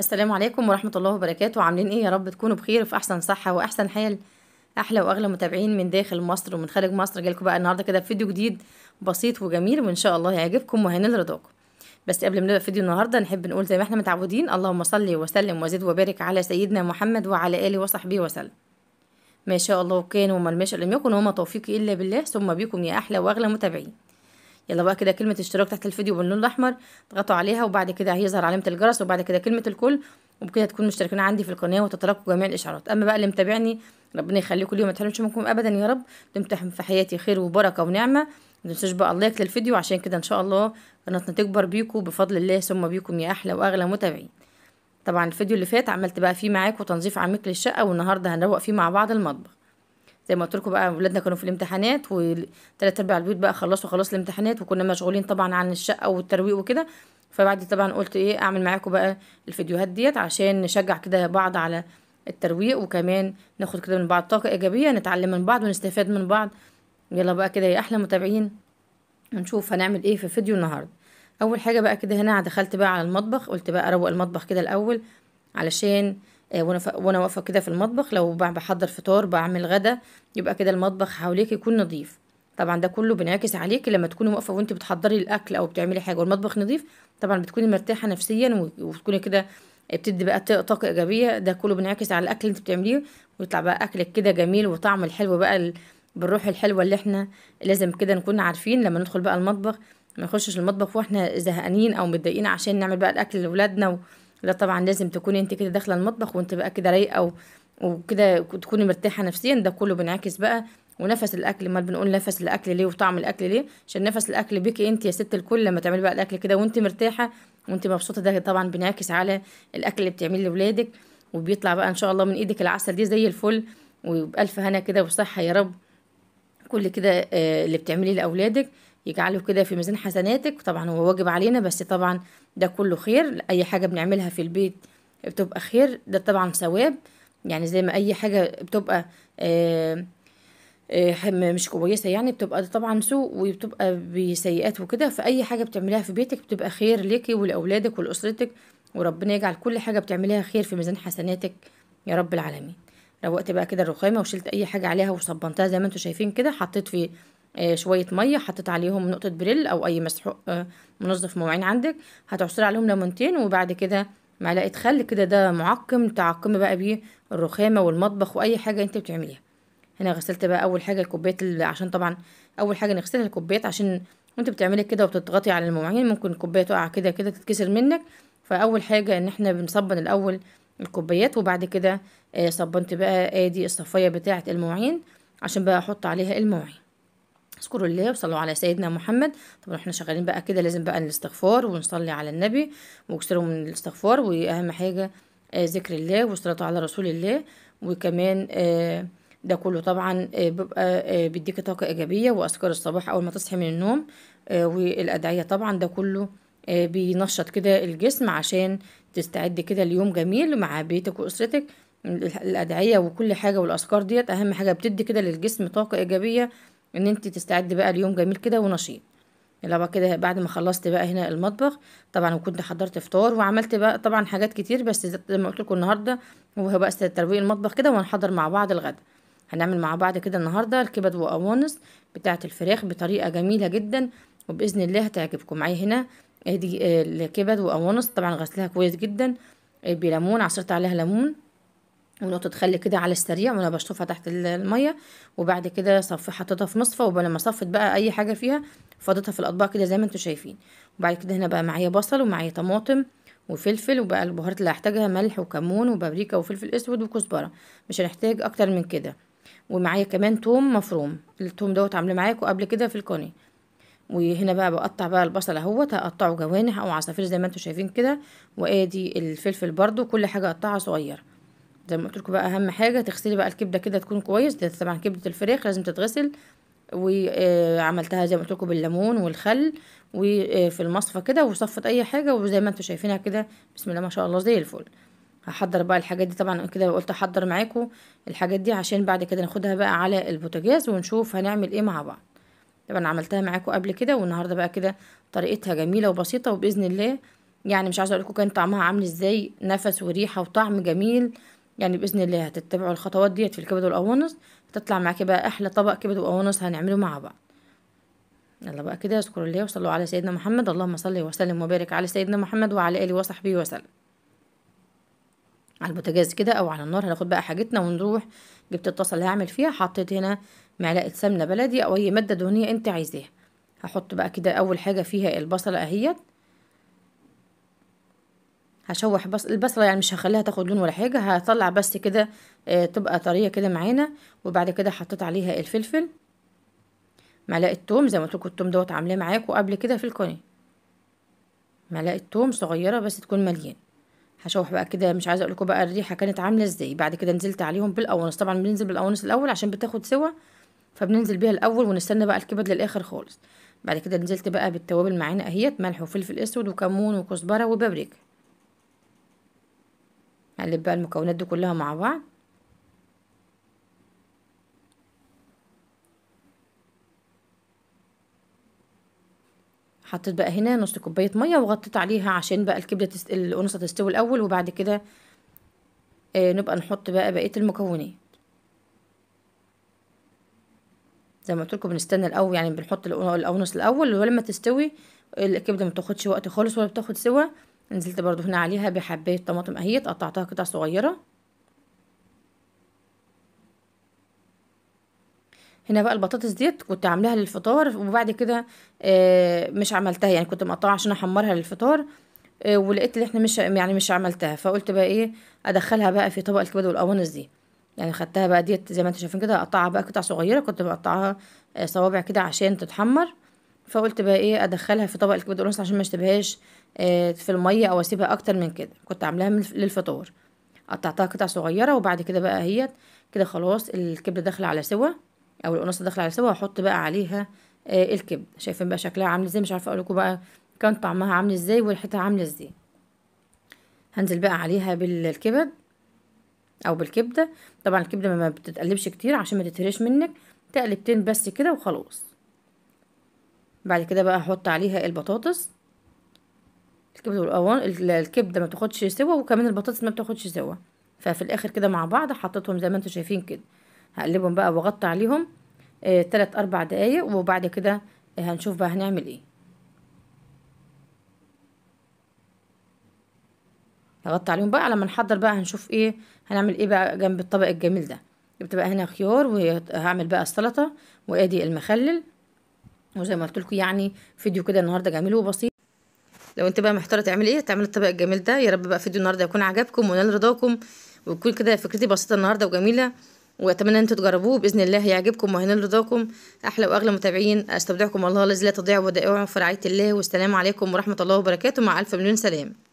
السلام عليكم ورحمة الله وبركاته عاملين ايه يا رب تكونوا بخير وفي احسن صحة واحسن حال احلى واغلى متابعين من داخل مصر ومن خارج مصر جالكم بقى النهارده كده فيديو جديد بسيط وجميل وان شاء الله هيعجبكم وهينال رضاكم بس قبل ما نبدا فيديو النهارده نحب نقول زي ما احنا متعودين اللهم صل وسلم وزد وبارك على سيدنا محمد وعلى اله وصحبه وسلم ما شاء الله كان وما لم لم يكن وما توفيقي الا بالله ثم بكم يا احلى واغلى متابعين يلا بقى كده كلمه اشتراك تحت الفيديو باللون الاحمر اضغطوا عليها وبعد كده هيظهر علامه الجرس وبعد كده كلمه الكل وبكده تكونوا مشتركين عندي في القناه وتتلقوا جميع الاشعارات اما بقى اللي متابعني ربنا يخليكم اليوم ما تحرمش منكم ابدا يا رب تمتحن في حياتي خير وبركه ونعمه ما تنسوش بقى اللايك للفيديو عشان كده ان شاء الله قناتنا تكبر بيكم بفضل الله ثم بيكم يا احلى واغلى متابعين طبعا الفيديو اللي فات عملت بقى فيه معاكم تنظيف عميق للشقه والنهارده هنروق فيه مع بعض المطبخ زي ما قلت لكم بقى ولادنا كانوا في الامتحانات وثلاث ارباع البيوت بقى خلصوا خلاص الامتحانات وكنا مشغولين طبعا عن الشقه والترويق وكده فبعد طبعا قلت ايه اعمل معاكم بقى الفيديوهات ديت عشان نشجع كده بعض على الترويق وكمان ناخد كده من بعض طاقه ايجابيه نتعلم من بعض ونستفاد من بعض يلا بقى كده يا احلى متابعين نشوف هنعمل ايه في فيديو النهارده اول حاجه بقى كده هنا دخلت بقى على المطبخ قلت بقى اروق المطبخ كده الاول علشان آه، وانا وانا واقفه كده في المطبخ لو بحضر فطار بعمل غدا يبقى كده المطبخ حواليك يكون نظيف طبعا ده كله بينعكس عليكي لما تكوني واقفه وانت بتحضري الاكل او بتعملي حاجه والمطبخ نظيف طبعا بتكوني مرتاحه نفسيا وتكوني كده بتدي بقى طاقه ايجابيه ده كله بينعكس على الاكل اللي انت بتعمليه ويطلع بقى اكلك كده جميل وطعم الحلو بقى بالروح الحلوه اللي احنا لازم كده نكون عارفين لما ندخل بقى المطبخ ما نخشش المطبخ واحنا زهقانين او متضايقين عشان نعمل بقى الاكل لاولادنا لا طبعا لازم تكوني انت كده داخله المطبخ وانت بقى كده رايقه وكده تكوني مرتاحه نفسيا ده كله بينعكس بقى ونفس الاكل ما بنقول نفس الاكل ليه وطعم الاكل ليه عشان نفس الاكل بيكي انت يا ست الكل لما تعملي بقى الاكل كده وانت مرتاحه وانت مبسوطه ده طبعا بينعكس على الاكل اللي بتعمليه لاولادك وبيطلع بقى ان شاء الله من ايدك العسل دي زي الفل وبالف هنا كده وصحه يا رب كل كده آه، اللي بتعمليه لاولادك يجعله كده في ميزان حسناتك طبعا هو واجب علينا بس طبعا ده كله خير اي حاجه بنعملها في البيت بتبقى خير ده طبعا ثواب يعني زي ما اي حاجه بتبقى آه, آه، مش كويسه يعني بتبقى طبعا سوء وبتبقى بسيئات وكده فاي حاجه بتعمليها في بيتك بتبقى خير ليكي ولاولادك ولاسرتك وربنا يجعل كل حاجه بتعمليها خير في ميزان حسناتك يا رب العالمين روقت بقى كده الرخامه وشلت اي حاجه عليها وصبنتها زي ما انتم شايفين كده حطيت في آه، شوية مية حطيت عليهم نقطة بريل أو أي مسحوق آه، منظف مواعين عندك هتعصري عليهم ليمونتين وبعد كده معلقة خل كده ده معقم تعقمي بقى بيه الرخامة والمطبخ وأي حاجة انت بتعمليها هنا غسلت بقى أول حاجة الكوبايات عشان طبعا أول حاجة نغسلها الكوبايات عشان وانت بتعملي كده وبتضغطي على المواعين ممكن الكوباية تقع كده كده تتكسر منك فأول حاجة إن احنا بنصبن الأول الكوبايات وبعد كده آه، صبنت بقى ادي الصفاية بتاعة المواعين عشان بقى أحط عليها المواعين اذكروا الله وصلوا على سيدنا محمد طبعا احنا شغالين بقى كده لازم بقى الاستغفار ونصلي على النبي واكثروا من الاستغفار واهم حاجه آه ذكر الله والصلاه على رسول الله وكمان آه ده كله طبعا آه، بيبقى آه، بيديك طاقه ايجابيه واذكار الصباح اول ما تصحي من النوم آه، والادعيه طبعا ده كله بينشط كده الجسم عشان تستعد كده ليوم جميل مع بيتك واسرتك الادعيه وكل حاجه والاذكار ديت اهم حاجه بتدي كده للجسم طاقه ايجابيه ان انت تستعدي بقى ليوم جميل كده ونشيط يلا بقى كده بعد ما خلصت بقى هنا المطبخ طبعا وكنت حضرت فطار وعملت بقى طبعا حاجات كتير بس زي ما قلت لكم النهارده وهو بقى ترويق المطبخ كده وهنحضر مع بعض الغدا هنعمل مع بعض كده النهارده الكبد وقوانص بتاعه الفراخ بطريقه جميله جدا وباذن الله هتعجبكم معايا هنا ادي آه، آه، الكبد وقوانص طبعا غسلها كويس جدا آه، بليمون عصرت عليها ليمون ونقطة خل كده على السريع وانا بشطفها تحت المية وبعد كده صفي حطيتها في مصفى ولما صفت بقى اي حاجة فيها فضيتها في الاطباق كده زي ما انتم شايفين وبعد كده هنا بقى معايا بصل ومعايا طماطم وفلفل وبقى البهارات اللي هحتاجها ملح وكمون وبابريكا وفلفل اسود وكزبرة مش هنحتاج اكتر من كده ومعايا كمان توم مفروم التوم دوت عامله معاكم قبل كده في الكوني وهنا بقى بقطع بقى البصل اهوت هقطعه جوانح او عصافير زي ما انتم شايفين كده وادي الفلفل برضو كل حاجه اقطعها صغير زي ما قلت لكم بقى اهم حاجه تغسلي بقى الكبده كده تكون كويس ده طبعا كبده الفراخ لازم تتغسل وعملتها آه، زي ما قلت لكم بالليمون والخل وفي آه، المصفى كده وصفت اي حاجه وزي ما انتم شايفينها كده بسم الله ما شاء الله زي الفل هحضر بقى الحاجات دي طبعا كده قلت احضر معاكم الحاجات دي عشان بعد كده ناخدها بقى على البوتاجاز ونشوف هنعمل ايه مع بعض طبعا عملتها معاكم قبل كده والنهارده بقى كده طريقتها جميله وبسيطه وباذن الله يعني مش عايزه اقول لكم كان طعمها عامل ازاي نفس وريحه وطعم جميل يعني باذن الله هتتبعوا الخطوات ديت في الكبد والقوانص هتطلع معاكي بقى احلى طبق كبد وقوانص هنعمله مع بعض يلا بقى كده اذكروا الله وصلوا على سيدنا محمد اللهم صل وسلم وبارك على سيدنا محمد وعلى اله وصحبه وسلم على البوتاجاز كده او على النار هناخد بقى حاجتنا ونروح جبت الطاسه اللي هعمل فيها حطيت هنا معلقه سمنه بلدي او اي ماده دهنيه انت عايزاها هحط بقى كده اول حاجه فيها البصله اهيت هشوح بص البصله يعني مش هخليها تاخد لون ولا حاجه هطلع بس كده آه، تبقى طريه كده معانا وبعد كده حطيت عليها الفلفل معلقه توم زي ما قلت لكم التوم دوت عاملاه معاكم قبل كده في القناه معلقه توم صغيره بس تكون مليان هشوح بقى كده مش عايزه اقول لكم بقى الريحه كانت عامله ازاي بعد كده نزلت عليهم بالاونص طبعا بننزل بالاونص الاول عشان بتاخد سوا فبننزل بيها الاول ونستنى بقى الكبد للاخر خالص بعد كده نزلت بقى بالتوابل معانا اهيت ملح وفلفل اسود وكمون وكزبره وبابريكا هقلب بقى المكونات دي كلها مع بعض حطيت بقى هنا نص كوبايه ميه وغطيت عليها عشان بقى الكبده تست... القنصه تستوي الاول وبعد كده آه نبقى نحط بقى بقيه المكونات زي ما قلت لكم بنستنى الاول يعني بنحط الاونص الاول ولما تستوي الكبده ما بتاخدش وقت خالص ولا بتاخد سوى نزلت برضو هنا عليها بحباية طماطم اهيت قطعتها قطع صغيرة هنا بقى البطاطس ديت كنت عاملاها للفطار وبعد كده آه، مش عملتها يعني كنت مقطعها عشان احمرها للفطار آه، ولقيت ان احنا مش يعني مش عملتها فقلت بقى ايه ادخلها بقى في طبق الكبد والقوانص دي يعني خدتها بقى ديت زي ما انتم شايفين كده اقطعها بقى قطع صغيره كنت بقطعها آه، صوابع كده عشان تتحمر فقلت بقى ايه ادخلها في طبق الكبده القرنص عشان ما اشتبهاش آه، في الميه او اسيبها اكتر من كده كنت عاملاها للفطار قطعتها قطع صغيره وبعد كده بقى اهيت كده خلاص الكبده داخله على سوا او القرنص داخله على سوا هحط بقى عليها آه، الكبده شايفين بقى شكلها عامل ازاي مش عارفه اقول لكم بقى كان طعمها عامل ازاي وريحتها عامله ازاي هنزل بقى عليها بالكبد او بالكبده طبعا الكبده ما بتتقلبش كتير عشان ما تتهرش منك تقلبتين بس كده وخلاص بعد كده بقى هحط عليها البطاطس الكبده آه، والقوان الكبده ما بتاخدش سوا وكمان البطاطس ما بتاخدش سوا ففي الاخر كده مع بعض حطيتهم زي ما انتم شايفين كده هقلبهم بقى واغطي عليهم آه تلات اربع دقايق وبعد كده آه هنشوف بقى هنعمل ايه هغطي عليهم بقى لما نحضر بقى هنشوف ايه هنعمل ايه بقى جنب الطبق الجميل ده بتبقى هنا خيار وهعمل بقى السلطه وادي المخلل وزي ما قلت لكم يعني فيديو كده النهارده جميل وبسيط لو انت بقى محتاره تعمل ايه تعمل الطبق الجميل ده يا رب بقى فيديو النهارده يكون عجبكم ونال رضاكم ويكون كده فكرتي بسيطه النهارده وجميله واتمنى ان انتم تجربوه باذن الله هيعجبكم وهينال رضاكم احلى واغلى متابعين استودعكم الله الذي لا تضيع ودائعه في رعايه الله والسلام عليكم ورحمه الله وبركاته مع الف مليون سلام